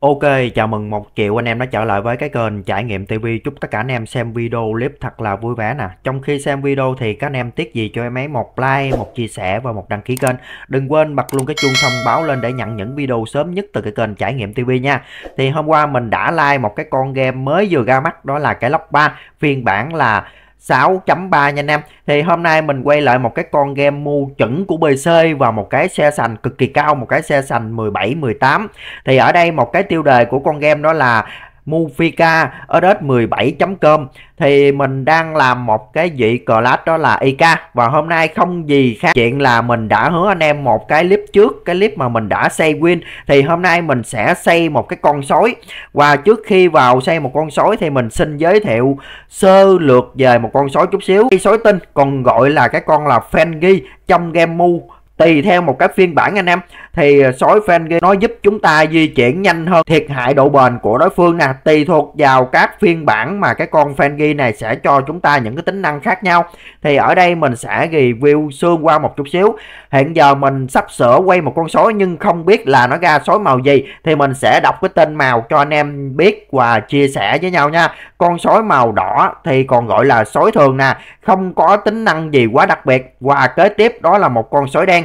Ok, chào mừng một triệu anh em đã trở lại với cái kênh trải nghiệm TV Chúc tất cả anh em xem video clip thật là vui vẻ nè Trong khi xem video thì các anh em tiếc gì cho em ấy một like, một chia sẻ và một đăng ký kênh Đừng quên bật luôn cái chuông thông báo lên để nhận những video sớm nhất từ cái kênh trải nghiệm TV nha Thì hôm qua mình đã like một cái con game mới vừa ra mắt đó là cái Lock 3 Phiên bản là 6.3 nha anh em Thì hôm nay mình quay lại một cái con game mu chuẩn của BC Và một cái xe sành cực kỳ cao Một cái xe sành 17-18 Thì ở đây một cái tiêu đề của con game đó là Mufika RS17.com thì mình đang làm một cái vị class đó là IK và hôm nay không gì khác chuyện là mình đã hứa anh em một cái clip trước cái clip mà mình đã xây win thì hôm nay mình sẽ xây một cái con sói và trước khi vào xây một con sói thì mình xin giới thiệu sơ lược về một con sói chút xíu cái sói tinh còn gọi là cái con là Fengi trong game mu tùy theo một cái phiên bản anh em thì ờ, sói fan game nó giúp chúng ta di chuyển nhanh hơn thiệt hại độ bền của đối phương nè tùy thuộc vào các phiên bản mà cái con fan game này sẽ cho chúng ta những cái tính năng khác nhau thì ở đây mình sẽ review xương qua một chút xíu hiện giờ mình sắp sửa quay một con sói nhưng không biết là nó ra sói màu gì thì mình sẽ đọc cái tên màu cho anh em biết và chia sẻ với nhau nha con sói màu đỏ thì còn gọi là sói thường nè không có tính năng gì quá đặc biệt và kế tiếp đó là một con sói đen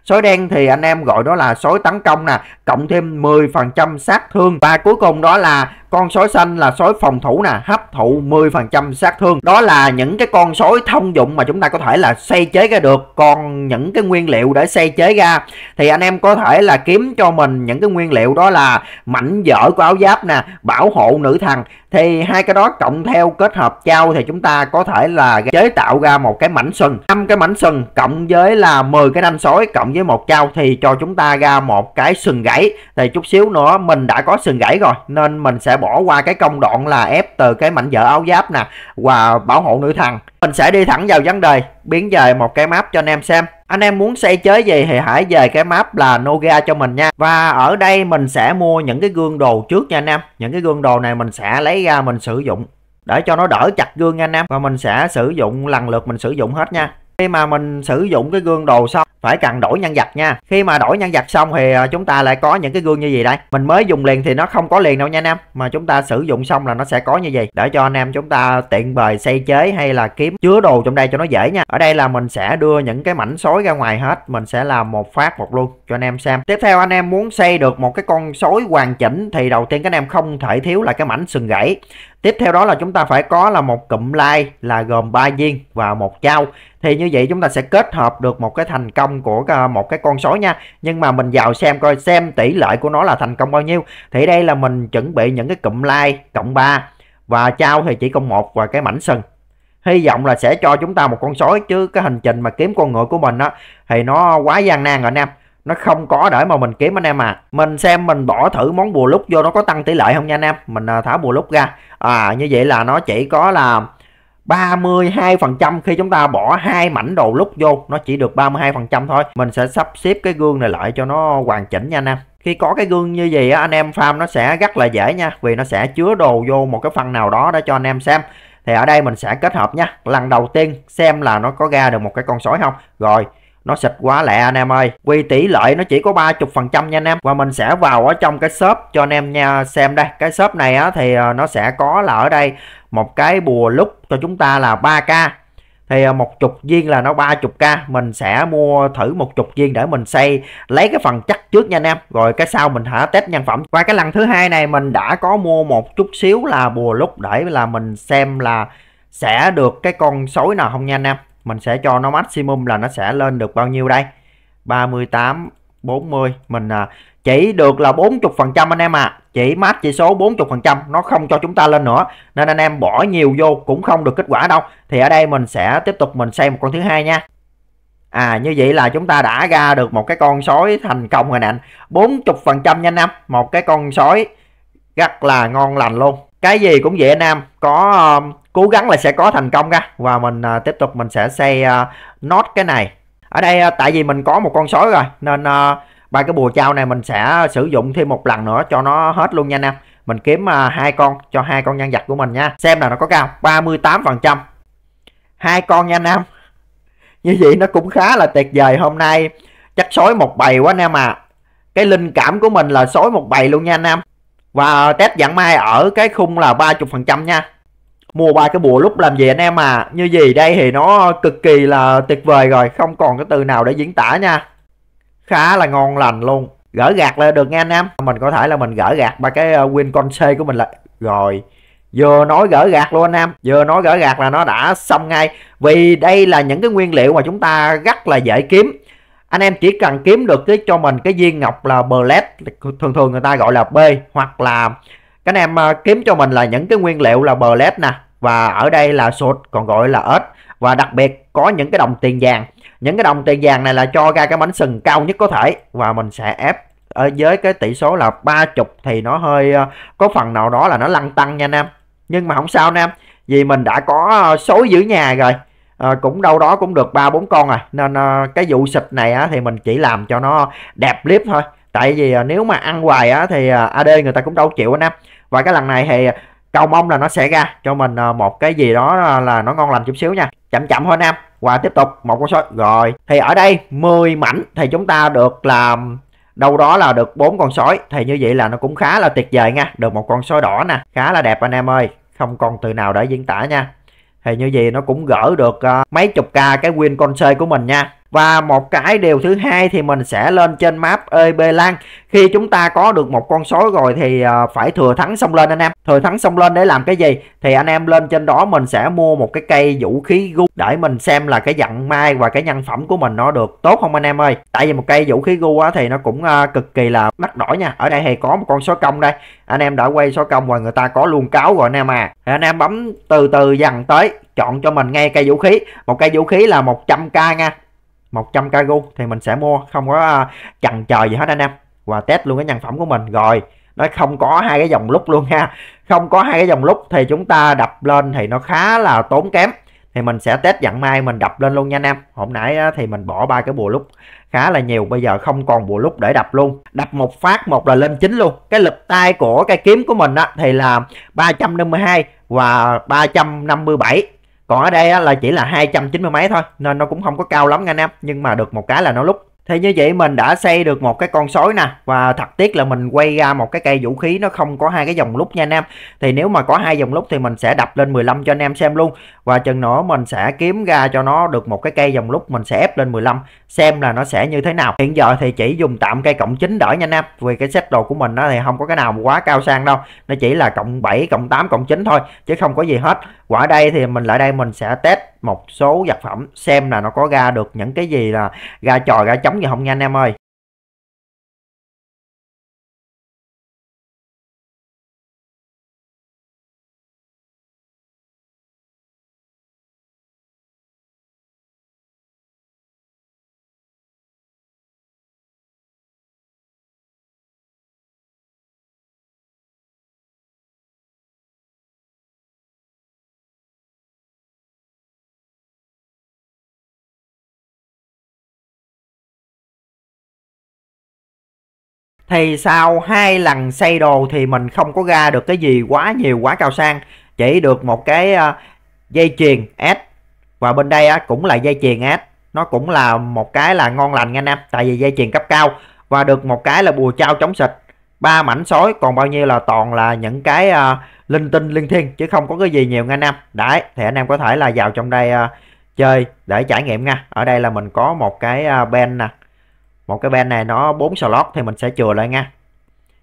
Sói đen thì anh em gọi đó là sói tấn công nè, cộng thêm 10% sát thương và cuối cùng đó là con sói xanh là sói phòng thủ nè, hấp thụ 10% sát thương. Đó là những cái con sói thông dụng mà chúng ta có thể là xây chế ra được. Còn những cái nguyên liệu để xây chế ra thì anh em có thể là kiếm cho mình những cái nguyên liệu đó là mảnh vỡ của áo giáp nè, bảo hộ nữ thần thì hai cái đó cộng theo kết hợp trao thì chúng ta có thể là chế tạo ra một cái mảnh sừng, năm cái mảnh sừng cộng với là 10 cái nanh sói cộng với một trao thì cho chúng ta ra một cái sừng gãy thì chút xíu nữa mình đã có sừng gãy rồi nên mình sẽ bỏ qua cái công đoạn là ép từ cái mảnh vỡ áo giáp nè và bảo hộ nữ thần mình sẽ đi thẳng vào vấn đề biến về một cái map cho anh em xem anh em muốn xây chế gì thì hãy về cái map là Noga cho mình nha và ở đây mình sẽ mua những cái gương đồ trước nha anh em những cái gương đồ này mình sẽ lấy ra mình sử dụng để cho nó đỡ chặt gương nha anh em và mình sẽ sử dụng lần lượt mình sử dụng hết nha khi mà mình sử dụng cái gương đồ xong phải cần đổi nhân vật nha khi mà đổi nhân vật xong thì à, chúng ta lại có những cái gương như vậy đây mình mới dùng liền thì nó không có liền đâu nha anh em mà chúng ta sử dụng xong là nó sẽ có như vậy để cho anh em chúng ta tiện bời xây chế hay là kiếm chứa đồ trong đây cho nó dễ nha ở đây là mình sẽ đưa những cái mảnh sói ra ngoài hết mình sẽ làm một phát một luôn cho anh em xem tiếp theo anh em muốn xây được một cái con sói hoàn chỉnh thì đầu tiên các anh em không thể thiếu là cái mảnh sừng gãy Tiếp theo đó là chúng ta phải có là một cụm like là gồm 3 viên và một trao. Thì như vậy chúng ta sẽ kết hợp được một cái thành công của à, một cái con sói nha. Nhưng mà mình vào xem coi xem tỷ lệ của nó là thành công bao nhiêu. Thì đây là mình chuẩn bị những cái cụm like cộng 3 và trao thì chỉ cộng một và cái mảnh sừng hy vọng là sẽ cho chúng ta một con sói chứ cái hành trình mà kiếm con ngựa của mình á thì nó quá gian nan rồi anh em nó không có để mà mình kiếm anh em à mình xem mình bỏ thử món bùa lúc vô nó có tăng tỷ lệ không nha anh em mình à, tháo bùa lúc ra à như vậy là nó chỉ có là 32% khi chúng ta bỏ hai mảnh đồ lúc vô nó chỉ được 32% thôi mình sẽ sắp xếp cái gương này lại cho nó hoàn chỉnh nha anh em khi có cái gương như vậy anh em farm nó sẽ rất là dễ nha vì nó sẽ chứa đồ vô một cái phần nào đó để cho anh em xem thì ở đây mình sẽ kết hợp nha lần đầu tiên xem là nó có ra được một cái con sói không rồi nó xịt quá lẹ anh em ơi. Quy tỷ lệ nó chỉ có ba chục phần trăm nha anh em. Và mình sẽ vào ở trong cái shop cho anh em nha xem đây. Cái shop này á, thì ờ, nó sẽ có là ở đây một cái bùa lúc cho chúng ta là 3k. Thì ờ, một chục viên là nó 30k. Mình sẽ mua thử một chục viên để mình xây lấy cái phần chắc trước nha anh em. Rồi cái sau mình thả test nhân phẩm. Và cái lần thứ hai này mình đã có mua một chút xíu là bùa lúc để là mình xem là sẽ được cái con sói nào không nha anh em mình sẽ cho nó maximum là nó sẽ lên được bao nhiêu đây 38 40 mình à, chỉ được là 40 phần trăm anh em à chỉ max chỉ số 40 phần trăm nó không cho chúng ta lên nữa nên anh em bỏ nhiều vô cũng không được kết quả đâu thì ở đây mình sẽ tiếp tục mình xem một con thứ hai nha À như vậy là chúng ta đã ra được một cái con sói thành công rồi nè anh 40 phần trăm nha anh em một cái con sói rất là ngon lành luôn cái gì cũng vậy anh em có uh, cố gắng là sẽ có thành công ra và mình uh, tiếp tục mình sẽ xây uh, à, nốt cái này ở đây uh, tại vì mình có một con sói rồi nên uh, ba cái bùa trao này mình sẽ sử dụng thêm một lần nữa cho nó hết luôn nha anh em mình kiếm hai uh, con cho hai con nhân vật của mình nha xem là nó có cao 38 phần trăm hai con nha anh em như vậy nó cũng khá là tuyệt vời hôm nay chắc sói một bầy quá anh em à cái linh cảm của mình là sói một bầy luôn nha anh em và test dạng mai ở cái khung là 30% nha Mua ba cái bùa lúc làm gì anh em à Như gì đây thì nó cực kỳ là tuyệt vời rồi Không còn cái từ nào để diễn tả nha Khá là ngon lành luôn Gỡ gạt là được nha anh em Mình có thể là mình gỡ gạt ba cái ờ, win con C của mình là Rồi vừa nói gỡ gạt luôn anh em vừa nói gỡ gạt là nó đã xong ngay vì đây là những cái nguyên liệu mà chúng ta rất là dễ kiếm anh em chỉ cần kiếm được cái cho mình cái viên ngọc là bled thường thường người ta gọi là b hoặc là các anh em à, kiếm cho mình là những cái nguyên liệu là bled nè và ở đây là sột còn gọi là ếch và đặc biệt có những cái đồng tiền vàng những cái đồng tiền vàng này là cho ra cái bánh sừng cao nhất có thể và mình sẽ ép ở với cái tỷ số là ba chục thì nó hơi à, có phần nào đó là nó lăn tăng nha anh em nhưng mà không sao anh vì mình đã có à, số giữ nhà rồi à, cũng đâu đó cũng được ba bốn con rồi à. nên à, cái vụ xịt này á, thì mình chỉ làm cho nó đẹp clip thôi tại vì à, nếu mà ăn hoài á, thì à, AD người ta cũng đâu chịu anh em và cái lần này thì cầu mong là nó sẽ ra cho mình một cái gì đó là nó ngon lành chút xíu nha chậm chậm thôi nam và tiếp tục một con số rồi thì ở đây 10 mảnh thì chúng ta được làm đâu đó là được bốn con sói thì như vậy là nó cũng khá là tuyệt vời nha được một con sói đỏ nè khá là đẹp anh em ơi không còn từ nào để diễn tả nha thì như vậy nó cũng gỡ được uh, mấy chục k cái win con của mình nha và một cái điều thứ hai thì mình sẽ lên trên map EB Lan khi chúng ta có được một con số rồi thì ờ, phải thừa thắng xông lên anh em thừa thắng xông lên để làm cái gì thì anh em lên trên đó mình sẽ mua một cái cây vũ khí gu để mình xem là cái dặn mai và cái nhân phẩm của mình nó được tốt không anh em ơi tại vì một cây vũ khí gu á thì nó cũng ờ, cực kỳ là mắc đỏ nha ở đây thì có một con số công đây anh em đã quay số công rồi người ta có luôn cáo rồi anh em à thì anh em bấm từ từ dần tới chọn cho mình ngay cây vũ khí một cây vũ khí là 100k nha 100 cargo thì mình sẽ mua không có à, chần chờ gì hết anh em và test luôn cái nhân phẩm của mình rồi nó không có hai cái dòng lúc luôn ha không có hai cái dòng lúc thì chúng ta đập lên thì nó khá là tốn kém thì mình sẽ test dặn mai mình đập lên luôn nha anh em hôm nãy thì mình bỏ ba cái bùa lúc khá là nhiều bây giờ không còn bùa lúc để đập luôn đập một phát một là lên chính luôn cái lực tay của cái kiếm của mình á thì là 352 và 357 còn ở đây là chỉ là 290 mấy thôi nên nó cũng không có cao lắm nha nam nhưng mà được một cái là nó lúc thì như vậy mình đã xây được một cái con sói nè và thật tiếc là mình quay ra một cái cây vũ khí nó không có hai cái dòng lúc nha anh em thì nếu mà có hai dòng lúc thì mình sẽ đập lên 15 cho anh em xem luôn và chừng nữa mình sẽ kiếm ra cho nó được một cái cây dòng lúc mình sẽ ép lên 15 xem là nó sẽ như thế nào hiện giờ thì chỉ dùng tạm cây cộng 9 đỡ nha anh em vì cái set đồ của mình nó thì không có cái nào quá cao sang đâu nó chỉ là cộng 7 cộng 8 cộng 9 thôi chứ không có gì hết quả đây thì mình lại đây mình sẽ test một số vật phẩm xem là nó có ra được những cái gì là ra trò ra chống gì không nha anh em ơi. thì sau hai lần xây đồ thì mình không có ra được cái gì quá nhiều quá cao sang chỉ được một cái ờ, dây chuyền S và bên đây cũng là dây chuyền S nó cũng là một cái là ngon lành nha anh em tại vì dây chuyền cấp cao và được một cái là bùa trao chống xịt ba mảnh sói còn bao nhiêu là toàn là những cái uh, linh tinh liên thiên chứ không có cái gì nhiều nha anh em đấy thì anh em có thể là vào trong đây uh, chơi để trải nghiệm nha ở đây là mình có một cái uh, ben nè một cái ben này nó 4 slot thì mình sẽ chừa lại nha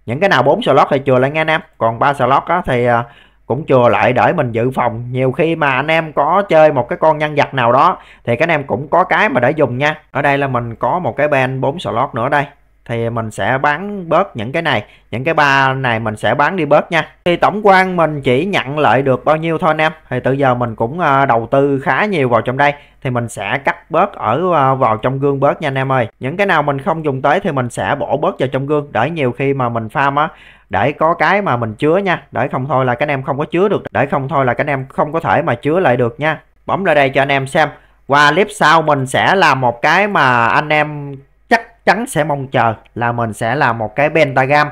những cái nào 4 slot thì chừa lại nha anh em còn 3 slot á, thì à, cũng chừa lại để mình dự phòng nhiều khi mà anh em có chơi một cái con nhân vật nào đó thì các anh em cũng có cái mà để dùng nha ở đây là mình có một cái ben 4 slot nữa đây thì mình sẽ bán bớt những cái này những cái ba này mình sẽ bán đi bớt nha thì tổng quan mình chỉ nhận lợi được bao nhiêu thôi anh em thì từ giờ mình cũng ờ, đầu tư khá nhiều vào trong đây thì mình sẽ cắt bớt ở ờ, vào trong gương bớt nha anh em ơi những cái nào mình không dùng tới thì mình sẽ bỏ bớt vào trong gương để nhiều khi mà mình farm á để có cái mà mình chứa nha để không thôi là các em không có chứa được để không thôi là các em không có thể mà chứa lại được nha bấm lại đây cho anh em xem qua clip sau mình sẽ làm một cái mà anh em chắc chắn sẽ mong chờ là mình sẽ là một cái pentagram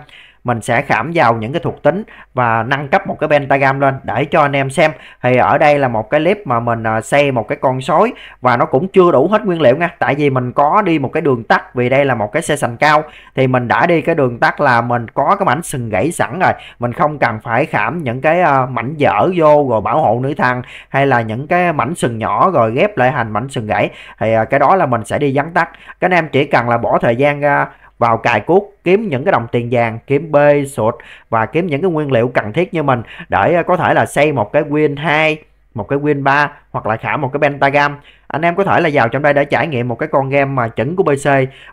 mình sẽ khảm vào những cái thuộc tính và nâng cấp một cái pentagram lên để cho anh em xem thì ở đây là một cái clip mà mình à, xây một cái con sói và nó cũng chưa đủ hết nguyên liệu nha tại vì mình có đi một cái đường tắt vì đây là một cái xe sành cao thì mình đã đi cái đường tắt là mình có cái mảnh sừng gãy sẵn rồi mình không cần phải khảm những cái à, mảnh dở vô rồi bảo hộ nữ thằng hay là những cái mảnh sừng nhỏ rồi ghép lại thành mảnh sừng gãy thì à, cái đó là mình sẽ đi vắn tắt các anh em chỉ cần là bỏ thời gian ra vào cài cuốc kiếm những cái đồng tiền vàng kiếm bê sụt và kiếm những cái nguyên liệu cần thiết như mình để ờ, có thể là xây một cái win 2 một cái Win 3 hoặc là khả một cái Pentagam. Anh em có thể là vào trong đây để trải nghiệm một cái con game mà chuẩn của PC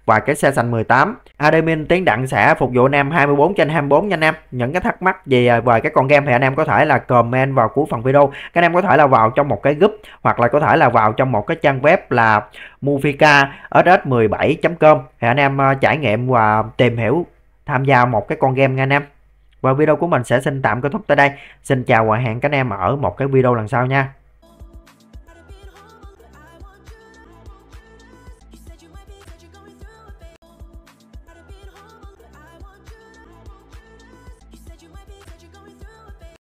và cái xe sành 18. Admin Tiến Đặng sẽ phục vụ anh em 24 trên 24 nha anh em. Những cái thắc mắc gì à, về cái con game thì anh em có thể là comment vào cuối phần video. Các anh em có thể là vào trong một cái group hoặc là có thể là vào trong một cái trang web là mufika ss17.com thì anh em à, trải nghiệm và tìm hiểu tham gia một cái con game nha anh em. Và video của mình sẽ xin tạm kết thúc tại đây. Xin chào và hẹn các anh em ở một cái video lần sau nha.